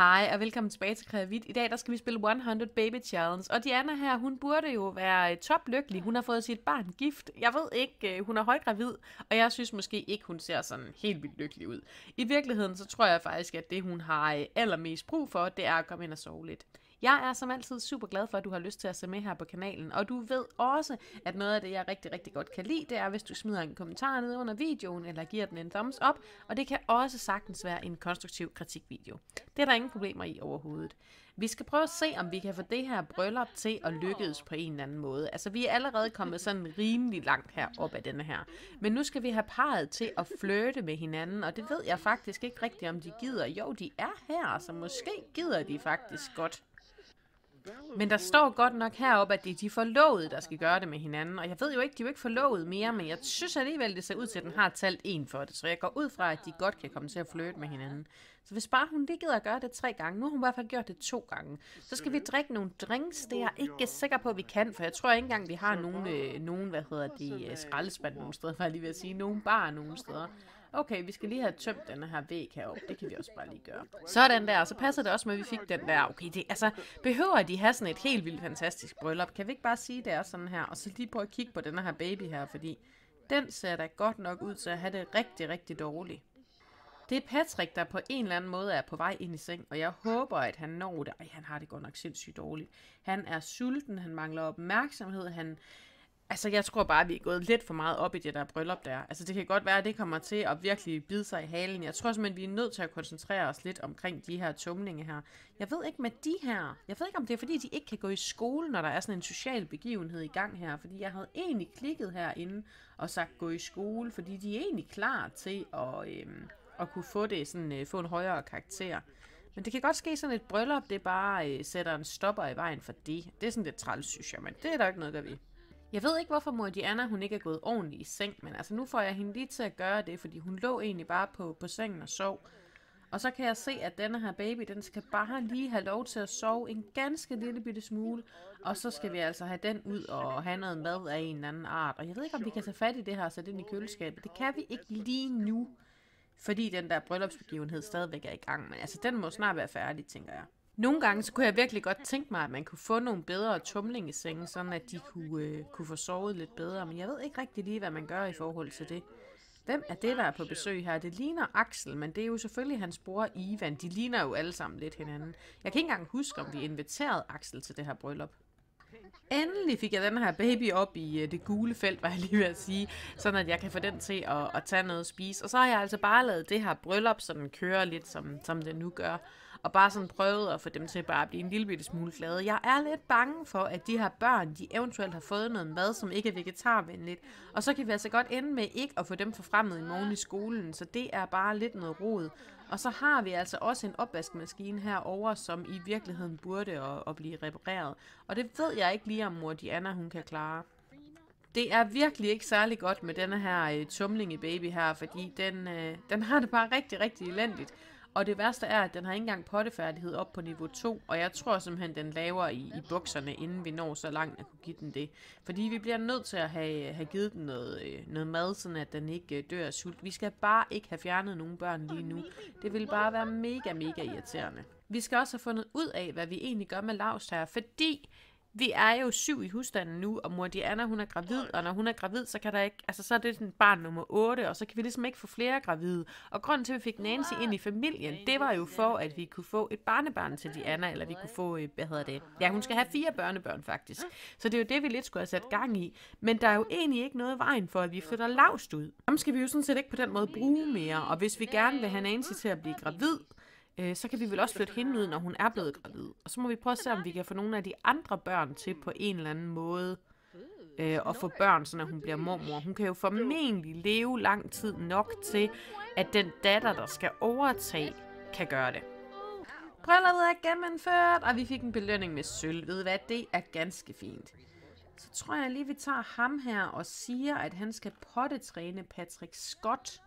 Hej og velkommen tilbage til Kreavit. I dag der skal vi spille 100 Baby Challenge, og Diana her, hun burde jo være øh, toplykkelig. Hun har fået sit barn gift. Jeg ved ikke, øh, hun er højgravid, og jeg synes måske ikke, hun ser sådan helt vildt lykkelig ud. I virkeligheden så tror jeg faktisk, at det hun har øh, allermest brug for, det er at komme ind og sove lidt. Jeg er som altid super glad for, at du har lyst til at se med her på kanalen, og du ved også, at noget af det, jeg rigtig, rigtig godt kan lide, det er, hvis du smider en kommentar ned under videoen, eller giver den en thumbs up, og det kan også sagtens være en konstruktiv kritikvideo. Det er der ingen problemer i overhovedet. Vi skal prøve at se, om vi kan få det her bryllup til at lykkes på en eller anden måde. Altså, vi er allerede kommet sådan rimelig langt her op af denne her. Men nu skal vi have parret til at flirte med hinanden, og det ved jeg faktisk ikke rigtigt, om de gider. Jo, de er her, så måske gider de faktisk godt. Men der står godt nok heroppe, at det er de forlovede, der skal gøre det med hinanden. Og jeg ved jo ikke, de er jo ikke forlovede mere, men jeg synes alligevel, det ser ud til, at den har talt en for det. Så jeg går ud fra, at de godt kan komme til at flytte med hinanden. Så hvis bare hun lige gider at gøre det tre gange, nu har hun i hvert fald gjort det to gange, så skal vi drikke nogle drinks, det er jeg ikke sikker på, at vi kan, for jeg tror ikke engang, vi har nogen, øh, nogen hvad hedder det, øh, skraldespand nogen steder, for jeg lige ved at sige, nogen bar nogen steder okay, vi skal lige have tømt den her væg heroppe. Det kan vi også bare lige gøre. Sådan der, og så passer det også med, at vi fik den der. Okay, det, altså, behøver de have sådan et helt vildt fantastisk bryllup? Kan vi ikke bare sige, det er sådan her? Og så lige prøve at kigge på den her baby her, fordi den ser da godt nok ud til at have det rigtig, rigtig dårligt. Det er Patrick, der på en eller anden måde er på vej ind i seng, og jeg håber, at han når det. Ej, han har det godt nok sindssygt dårligt. Han er sulten, han mangler opmærksomhed, han Altså, jeg tror bare, at vi er gået lidt for meget op i det der bryllup der. Altså, det kan godt være, at det kommer til at virkelig bide sig i halen. Jeg tror simpelthen, vi er nødt til at koncentrere os lidt omkring de her tumlinge her. Jeg ved ikke med de her. Jeg ved ikke, om det er, fordi de ikke kan gå i skole, når der er sådan en social begivenhed i gang her. Fordi jeg havde egentlig klikket herinde og sagt gå i skole, fordi de er egentlig klar til at, øhm, at kunne få, det, sådan, øh, få en højere karakter. Men det kan godt ske sådan et bryllup, det bare øh, sætter en stopper i vejen for det. Det er sådan lidt træls, synes jeg, men det er der ikke noget, der vi. Jeg ved ikke, hvorfor mor Diana hun ikke er gået ordentligt i seng, men altså nu får jeg hende lige til at gøre det, fordi hun lå egentlig bare på, på sengen og sov. Og så kan jeg se, at denne her baby, den skal bare lige have lov til at sove en ganske lille bitte smule. Og så skal vi altså have den ud og have noget mad af en eller anden art. Og jeg ved ikke, om vi kan tage fat i det her og sætte ind i køleskabet. Det kan vi ikke lige nu, fordi den der bryllupsbegivenhed stadigvæk er i gang. Men altså, den må snart være færdig, tænker jeg. Nogle gange, så kunne jeg virkelig godt tænke mig, at man kunne få nogle bedre tumlingesenge, sådan at de kunne, øh, kunne få sovet lidt bedre. Men jeg ved ikke rigtig lige, hvad man gør i forhold til det. Hvem er det, der er på besøg her? Det ligner Axel, men det er jo selvfølgelig hans bror Ivan. De ligner jo alle sammen lidt hinanden. Jeg kan ikke engang huske, om vi inviterede Axel til det her bryllup. Endelig fik jeg den her baby op i øh, det gule felt, var jeg lige ved at sige, sådan at jeg kan få den til at, at tage noget at spise. Og så har jeg altså bare lavet det her bryllup, så den kører lidt, som, som det nu gør og bare sådan prøvet at få dem til bare at blive en lille bitte smule glade. Jeg er lidt bange for, at de her børn, de eventuelt har fået noget mad, som ikke er vegetarvenligt, og så kan vi altså godt ende med ikke at få dem forfremmet i morgen i skolen, så det er bare lidt noget rod. Og så har vi altså også en opvaskemaskine herover, som i virkeligheden burde at, at blive repareret. Og det ved jeg ikke lige, om mor Diana hun kan klare. Det er virkelig ikke særlig godt med denne her øh, tumling i baby her, fordi den, øh, den har det bare rigtig, rigtig elendigt. Og det værste er, at den har ikke engang pottefærdighed op på niveau 2, og jeg tror simpelthen, den laver i, i bukserne, inden vi når så langt at kunne give den det. Fordi vi bliver nødt til at have, have givet den noget, øh, noget mad, sådan at den ikke øh, dør af sult. Vi skal bare ikke have fjernet nogen børn lige nu. Det vil bare være mega, mega irriterende. Vi skal også have fundet ud af, hvad vi egentlig gør med Lars her, fordi vi er jo syv i husstanden nu, og mor Diana, hun er gravid, og når hun er gravid, så kan der ikke, altså så er det sådan barn nummer 8, og så kan vi ligesom ikke få flere gravide. Og grunden til, at vi fik Nancy ind i familien, det var jo for, at vi kunne få et barnebarn til Diana, eller vi kunne få, øh, hvad hedder det, ja, hun skal have fire børnebørn faktisk. Så det er jo det, vi lidt skulle have sat gang i. Men der er jo egentlig ikke noget vejen for, at vi flytter lavst ud. Dem skal vi jo sådan set ikke på den måde bruge mere, og hvis vi gerne vil have Nancy til at blive gravid, Øh, så kan vi vel også flytte hende ud, når hun er blevet gravid. Og så må vi prøve at se, om vi kan få nogle af de andre børn til på en eller anden måde øh, og få børn, så hun bliver mormor. Hun kan jo formentlig leve lang tid nok til, at den datter, der skal overtage, kan gøre det. Brylluppet er gennemført, og vi fik en belønning med sølv. Ved hvad, det er ganske fint. Så tror jeg lige, vi tager ham her og siger, at han skal pottetræne Patrick Scott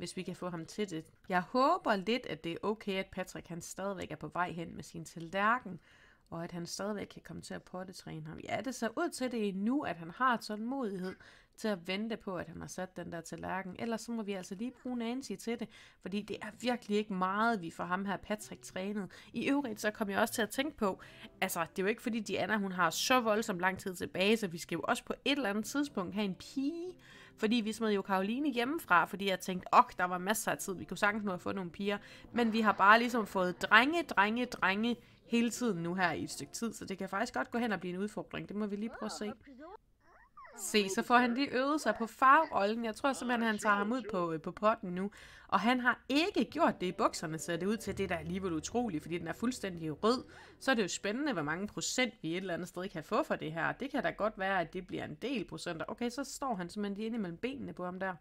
hvis vi kan få ham til det. Jeg håber lidt, at det er okay, at Patrick han stadigvæk er på vej hen med sin tallerken, og at han stadigvæk kan komme til at pottetræne ham. Ja, det ser ud til det nu, at han har sådan modighed til at vente på, at han har sat den der tallerken. Ellers så må vi altså lige bruge Nancy til det, fordi det er virkelig ikke meget, vi får ham her Patrick trænet. I øvrigt så kom jeg også til at tænke på, altså det er jo ikke fordi Diana hun har så voldsomt lang tid tilbage, så vi skal jo også på et eller andet tidspunkt have en pige, fordi vi smed jo Karoline hjemmefra, fordi jeg tænkte, ok, der var masser af tid, vi kunne sagtens nå at få nogle piger. Men vi har bare ligesom fået drenge, drenge, drenge hele tiden nu her i et stykke tid, så det kan faktisk godt gå hen og blive en udfordring. Det må vi lige prøve at se. Se, så får han lige øvet sig på farverollen. Jeg tror simpelthen, han tager ham ud på, øh, på potten nu. Og han har ikke gjort det i bukserne, så det ud til det, der er alligevel utroligt, fordi den er fuldstændig rød. Så er det jo spændende, hvor mange procent vi et eller andet sted kan få for det her. Det kan da godt være, at det bliver en del procenter. Okay, så står han simpelthen lige inde mellem benene på ham der.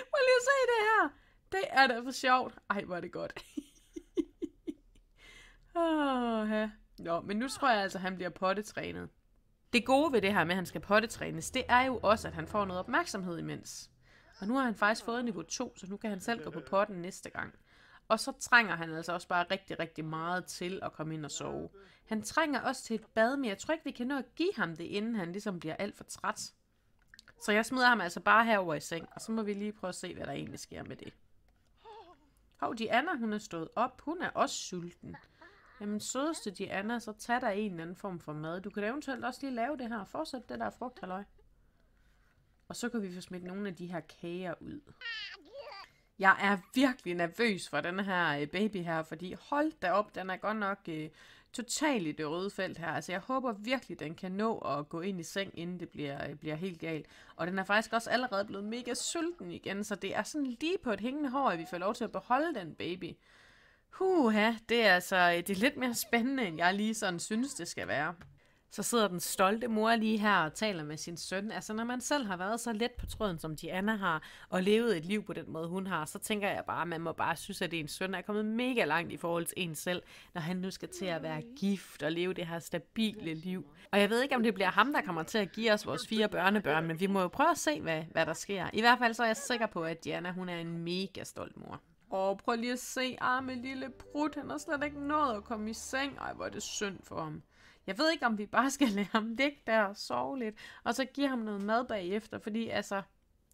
Må lige se det her. Det er da for sjovt. Ej, hvor er det godt. Åh, oh, ja. Nå, men nu tror jeg altså, at han bliver pottetrænet. Det gode ved det her med, at han skal pottetrænes, det er jo også, at han får noget opmærksomhed imens. Og nu har han faktisk fået niveau 2, så nu kan han selv gå på potten næste gang. Og så trænger han altså også bare rigtig, rigtig meget til at komme ind og sove. Han trænger også til et bad, men jeg tror ikke, vi kan nå at give ham det, inden han ligesom bliver alt for træt. Så jeg smider ham altså bare herover i seng, og så må vi lige prøve at se, hvad der egentlig sker med det. Hov, Diana, hun er stået op. Hun er også sulten. Jamen sødeste Diana, så tag dig en eller anden form for mad. Du kan da eventuelt også lige lave det her. Fortsæt det der frugthalløj. Og så kan vi få smidt nogle af de her kager ud. Jeg er virkelig nervøs for den her øh, baby her, fordi hold da op, den er godt nok øh, totalt i det røde felt her. Altså jeg håber virkelig, den kan nå at gå ind i seng, inden det bliver, øh, bliver helt galt. Og den er faktisk også allerede blevet mega sulten igen, så det er sådan lige på et hængende hår, at vi får lov til at beholde den baby. Huha, det er altså øh, det er lidt mere spændende, end jeg lige sådan synes, det skal være. Så sidder den stolte mor lige her og taler med sin søn. Altså når man selv har været så let på tråden, som Diana har, og levet et liv på den måde, hun har, så tænker jeg bare, at man må bare synes, at ens søn er kommet mega langt i forhold til en selv, når han nu skal til at være gift og leve det her stabile liv. Og jeg ved ikke, om det bliver ham, der kommer til at give os vores fire børnebørn, men vi må jo prøve at se, hvad, hvad der sker. I hvert fald så er jeg sikker på, at Diana hun er en mega stolt mor. Og prøv lige at se, arme lille brud, han har slet ikke nået at komme i seng. Ej, hvor er det synd for ham. Jeg ved ikke, om vi bare skal lade ham ligge der og sove lidt, og så give ham noget mad bagefter, fordi altså,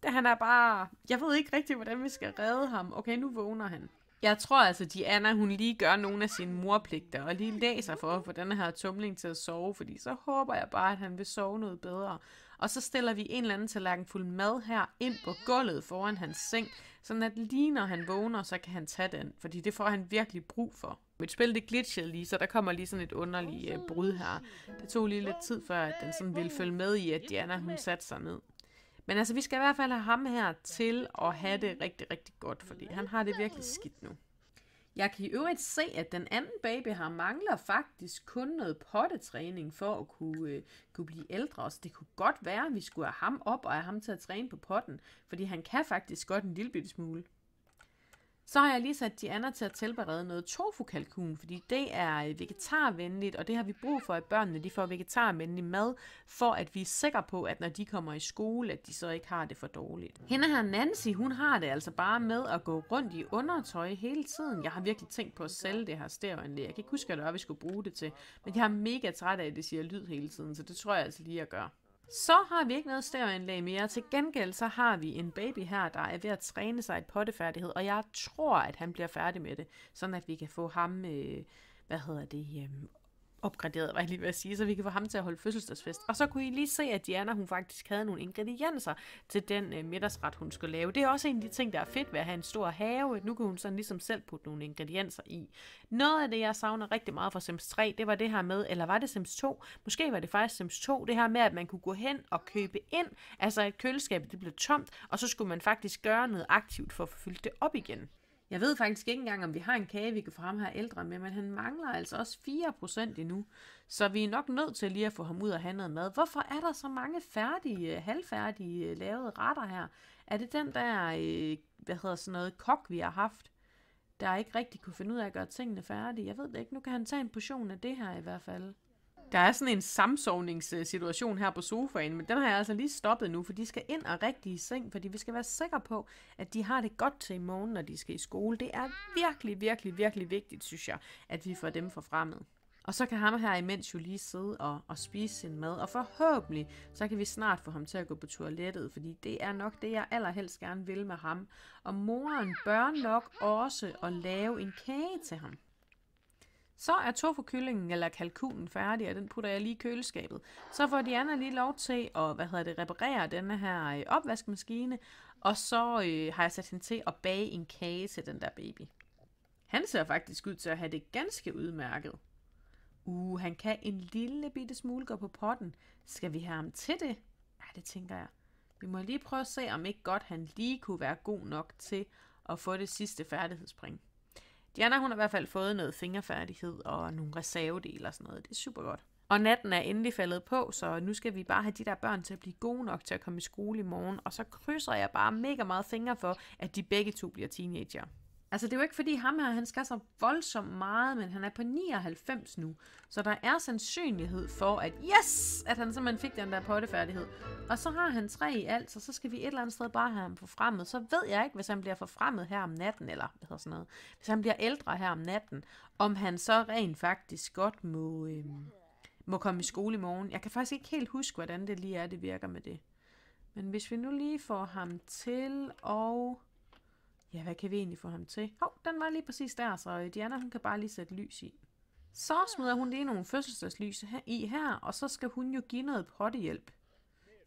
han er bare... Jeg ved ikke rigtig, hvordan vi skal redde ham. Okay, nu vågner han. Jeg tror altså, Diana, hun lige gør nogle af sine morpligter, og lige læser for at få den her tumling til at sove, fordi så håber jeg bare, at han vil sove noget bedre. Og så stiller vi en eller anden tallerken fuld mad her ind på gulvet foran hans seng, sådan at lige når han vågner, så kan han tage den, fordi det får han virkelig brug for. Mit spil det glitchede lige, så der kommer lige sådan et underligt øh, brud her. Det tog lige lidt tid før, at den sådan ville følge med i, at Diana hun satte sig ned. Men altså, vi skal i hvert fald have ham her til at have det rigtig, rigtig godt, fordi han har det virkelig skidt nu. Jeg kan i øvrigt se, at den anden baby har mangler faktisk kun noget pottetræning for at kunne, øh, kunne blive ældre. Så det kunne godt være, at vi skulle have ham op og have ham til at træne på potten, fordi han kan faktisk godt en lille bitte smule. Så har jeg lige sat Diana til at tilberede noget tofu-kalkun, fordi det er øh, vegetarvenligt, og det har vi brug for, at børnene de får vegetarvenlig mad, for at vi er sikre på, at når de kommer i skole, at de så ikke har det for dårligt. Hende her Nancy, hun har det altså bare med at gå rundt i undertøj hele tiden. Jeg har virkelig tænkt på at sælge det her stereoanlæg. Jeg kan ikke huske, hvad det var, vi skulle bruge det til, men jeg er mega træt af, at det siger lyd hele tiden, så det tror jeg altså lige at gøre. Så har vi ikke noget stereoanlæg mere. Til gengæld så har vi en baby her, der er ved at træne sig i pottefærdighed, og jeg tror, at han bliver færdig med det, sådan at vi kan få ham øh, hvad hedder det, øh, opgraderet, var jeg lige ved at sige, så vi kan få ham til at holde fødselsdagsfest. Og så kunne I lige se, at Diana hun faktisk havde nogle ingredienser til den øh, middagsret, hun skulle lave. Det er også en af de ting, der er fedt ved at have en stor have, nu kan hun sådan ligesom selv putte nogle ingredienser i. Noget af det, jeg savner rigtig meget fra Sims 3, det var det her med, eller var det Sims 2? Måske var det faktisk Sims 2, det her med, at man kunne gå hen og købe ind, altså at køleskabet det blev tomt, og så skulle man faktisk gøre noget aktivt for at fylde det op igen. Jeg ved faktisk ikke engang, om vi har en kage, vi kan få ham her ældre med, men han mangler altså også 4% endnu. Så vi er nok nødt til lige at få ham ud og have noget mad. Hvorfor er der så mange færdige, øh, halvfærdige øh, lavede retter her? Er det den der, øh, hvad hedder sådan noget, kok, vi har haft, der ikke rigtig kunne finde ud af at gøre tingene færdige? Jeg ved det ikke. Nu kan han tage en portion af det her i hvert fald. Der er sådan en samsovningssituation her på sofaen, men den har jeg altså lige stoppet nu, for de skal ind og rigtig i seng, fordi vi skal være sikre på, at de har det godt til i morgen, når de skal i skole. Det er virkelig, virkelig, virkelig vigtigt, synes jeg, at vi får dem forfremmet. Og så kan ham her imens jo lige sidde og, og spise sin mad, og forhåbentlig så kan vi snart få ham til at gå på toilettet, fordi det er nok det, jeg allerhelst gerne vil med ham. Og moren bør nok også at lave en kage til ham. Så er tofukyllingen eller kalkunen færdig, og den putter jeg lige i køleskabet. Så får Diana lige lov til at hvad hedder det, reparere denne her øh, opvaskemaskine, og så øh, har jeg sat hende til at bage en kage til den der baby. Han ser faktisk ud til at have det ganske udmærket. Uh, han kan en lille bitte smule gå på potten. Skal vi have ham til det? Nej, det tænker jeg. Vi må lige prøve at se, om ikke godt han lige kunne være god nok til at få det sidste færdighedsspring. Diana hun har i hvert fald fået noget fingerfærdighed og nogle reservedele og sådan noget. Det er super godt. Og natten er endelig faldet på, så nu skal vi bare have de der børn til at blive gode nok til at komme i skole i morgen. Og så krydser jeg bare mega meget fingre for, at de begge to bliver teenager. Altså, det er jo ikke fordi ham her, han skal så voldsomt meget, men han er på 99 nu. Så der er sandsynlighed for, at yes, at han simpelthen fik den der pottefærdighed. Og så har han tre i alt, så så skal vi et eller andet sted bare have ham forfremmet. Så ved jeg ikke, hvis han bliver forfremmet her om natten, eller hvad hedder sådan noget. Hvis han bliver ældre her om natten, om han så rent faktisk godt må, øhm, må komme i skole i morgen. Jeg kan faktisk ikke helt huske, hvordan det lige er, det virker med det. Men hvis vi nu lige får ham til og... Ja, hvad kan vi egentlig få ham til? Hov, den var lige præcis der, så øh, Diana hun kan bare lige sætte lys i. Så smider hun lige nogle fødselsdagslys i her, og så skal hun jo give noget pottehjælp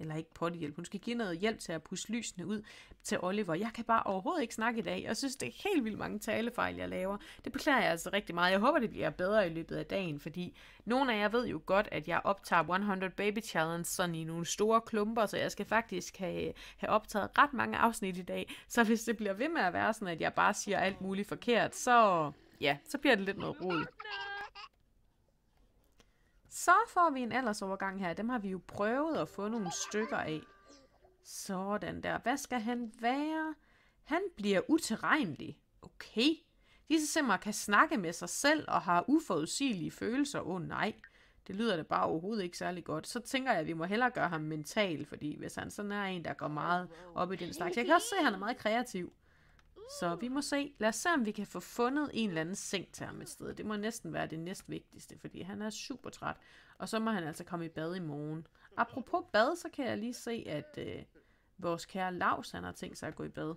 eller ikke pottehjælp, hun skal give noget hjælp til at pusse lysene ud til Oliver. Jeg kan bare overhovedet ikke snakke i dag. Jeg synes, det er helt vildt mange talefejl, jeg laver. Det beklager jeg altså rigtig meget. Jeg håber, det bliver bedre i løbet af dagen, fordi nogle af jer ved jo godt, at jeg optager 100 Baby Challenge sådan i nogle store klumper, så jeg skal faktisk have, have optaget ret mange afsnit i dag. Så hvis det bliver ved med at være sådan, at jeg bare siger alt muligt forkert, så ja, så bliver det lidt noget roligt. Så får vi en aldersovergang her. Dem har vi jo prøvet at få nogle stykker af. Sådan der. Hvad skal han være? Han bliver utilregnelig. Okay. Disse simmer kan snakke med sig selv og har uforudsigelige følelser. Åh oh, nej, det lyder da bare overhovedet ikke særlig godt. Så tænker jeg, at vi må hellere gøre ham mental, fordi hvis han sådan er en, der går meget op i den slags. Jeg kan også se, at han er meget kreativ. Så vi må se. Lad os se, om vi kan få fundet en eller anden seng til ham et sted. Det må næsten være det næst vigtigste, fordi han er super træt. Og så må han altså komme i bad i morgen. Apropos bad, så kan jeg lige se, at øh, vores kære Lars, han har tænkt sig at gå i bad.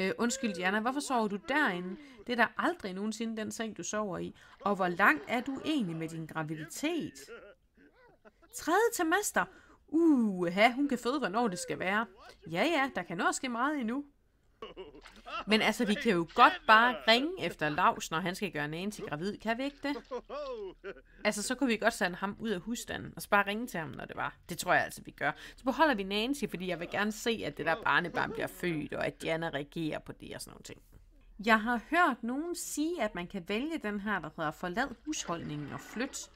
Øh, undskyld, Diana, hvorfor sover du derinde? Det er der aldrig nogensinde den seng, du sover i. Og hvor lang er du egentlig med din graviditet? Tredje til mester. Uha, hun kan føde, hvornår det skal være. Ja, ja, der kan også ske meget endnu. Men altså, vi kan jo godt bare ringe efter Lars, når han skal gøre nægen til gravid. Kan vi ikke det? Altså, så kunne vi godt sende ham ud af husstanden, og så bare ringe til ham, når det var. Det tror jeg altså, vi gør. Så beholder vi Nancy, fordi jeg vil gerne se, at det der barnebarn bliver født, og at Diana reagerer på det og sådan nogle ting. Jeg har hørt nogen sige, at man kan vælge den her, der hedder forlad husholdningen og flyt.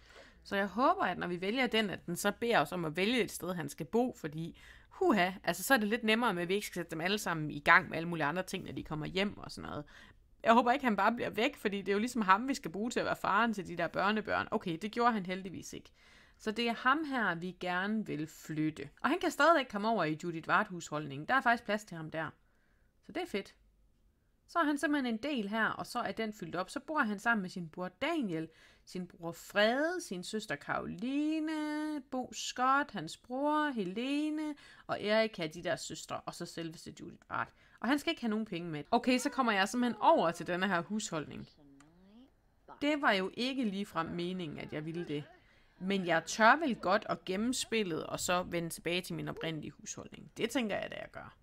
Så jeg håber, at når vi vælger den, at den så beder os om at vælge et sted, han skal bo, fordi huha, altså så er det lidt nemmere med, at vi ikke skal sætte dem alle sammen i gang med alle mulige andre ting, når de kommer hjem og sådan noget. Jeg håber ikke, han bare bliver væk, fordi det er jo ligesom ham, vi skal bruge til at være faren til de der børnebørn. Okay, det gjorde han heldigvis ikke. Så det er ham her, vi gerne vil flytte. Og han kan stadigvæk komme over i Judith Varthusholdningen. Der er faktisk plads til ham der. Så det er fedt. Så er han simpelthen en del her, og så er den fyldt op. Så bor han sammen med sin bror Daniel, sin bror Frede, sin søster Karoline, Bo Scott, hans bror Helene og Erika, de der søstre, og så selveste Judith Bart. Og han skal ikke have nogen penge med. Okay, så kommer jeg simpelthen over til denne her husholdning. Det var jo ikke ligefrem meningen, at jeg ville det. Men jeg tør vel godt at gemme spillet, og så vende tilbage til min oprindelige husholdning. Det tænker jeg, at jeg gør.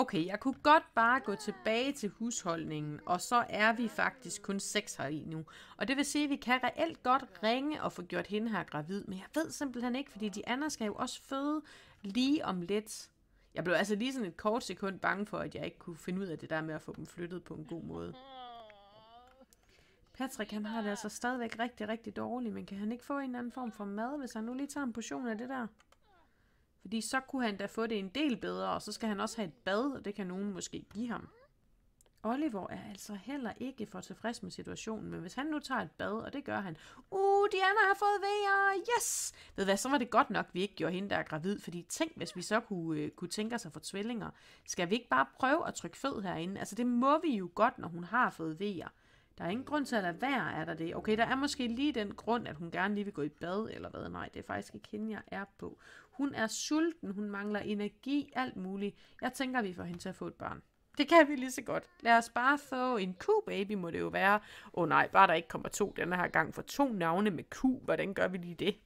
Okay, jeg kunne godt bare gå tilbage til husholdningen, og så er vi faktisk kun seks her i nu. Og det vil sige, at vi kan reelt godt ringe og få gjort hende her gravid, men jeg ved simpelthen ikke, fordi de andre skal jo også føde lige om lidt. Jeg blev altså lige sådan et kort sekund bange for, at jeg ikke kunne finde ud af det der med at få dem flyttet på en god måde. Patrick, han har det altså stadigvæk rigtig, rigtig dårligt, men kan han ikke få en anden form for mad, hvis han nu lige tager en portion af det der? Fordi så kunne han da få det en del bedre, og så skal han også have et bad, og det kan nogen måske give ham. Oliver er altså heller ikke for tilfreds med situationen, men hvis han nu tager et bad, og det gør han. Uh, Diana har fået vejer! Yes! Ved hvad, så var det godt nok, vi ikke gjorde hende, der er gravid, fordi tænk, hvis vi så kunne, øh, kunne tænke os at få tvillinger. Skal vi ikke bare prøve at trykke fød herinde? Altså, det må vi jo godt, når hun har fået vejer. Der er ingen grund til at lade være, er der det? Okay, der er måske lige den grund, at hun gerne lige vil gå i bad, eller hvad? Nej, det er faktisk ikke hende, jeg er på. Hun er sulten, hun mangler energi, alt muligt. Jeg tænker, vi får hende til at få et barn. Det kan vi lige så godt. Lad os bare få en ku, baby må det jo være. Åh oh, nej, bare der ikke kommer to denne her gang for to navne med Q. Hvordan gør vi lige det?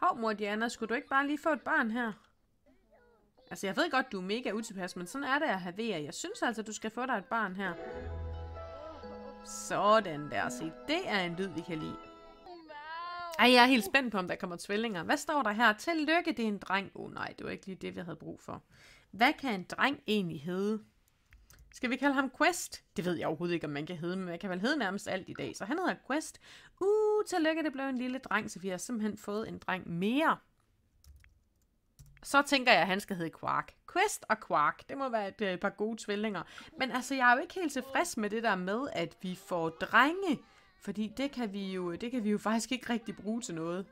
Hov, mor Diana, skulle du ikke bare lige få et barn her? Altså, jeg ved godt, du er mega utilpas, men sådan er det at have ved. Jeg synes altså, du skal få dig et barn her. Sådan der. Se, det er en lyd, vi kan lide. Ej, jeg er helt spændt på, om der kommer tvillinger. Hvad står der her? Tillykke, det er en dreng. Åh oh, nej, det var ikke lige det, vi havde brug for. Hvad kan en dreng egentlig hedde? Skal vi kalde ham Quest? Det ved jeg overhovedet ikke, om man kan hedde, men man kan vel hedde nærmest alt i dag. Så han hedder Quest. Uh, tillykke, det blev en lille dreng, så vi har simpelthen fået en dreng mere. Så tænker jeg, at han skal hedde Quark. Quest og Quark, det må være et, et øh, par gode tvillinger. Men altså, jeg er jo ikke helt tilfreds med det der med, at vi får drenge. Fordi det kan vi jo, det kan vi jo faktisk ikke rigtig bruge til noget.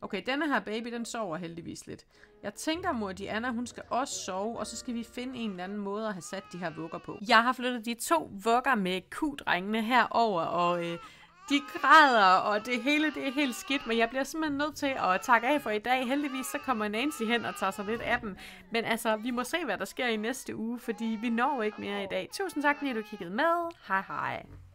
Okay, denne her baby, den sover heldigvis lidt. Jeg tænker, mor Diana, hun skal også sove, og så skal vi finde en eller anden måde at have sat de her vugger på. Jeg har flyttet de to vugger med Q-drengene herover, og øh, de græder, og det hele det er helt skidt, men jeg bliver simpelthen nødt til at takke af for i dag. Heldigvis så kommer Nancy hen og tager sig lidt af den. Men altså, vi må se, hvad der sker i næste uge, fordi vi når ikke mere i dag. Tusind tak, fordi du kiggede med. Hej hej.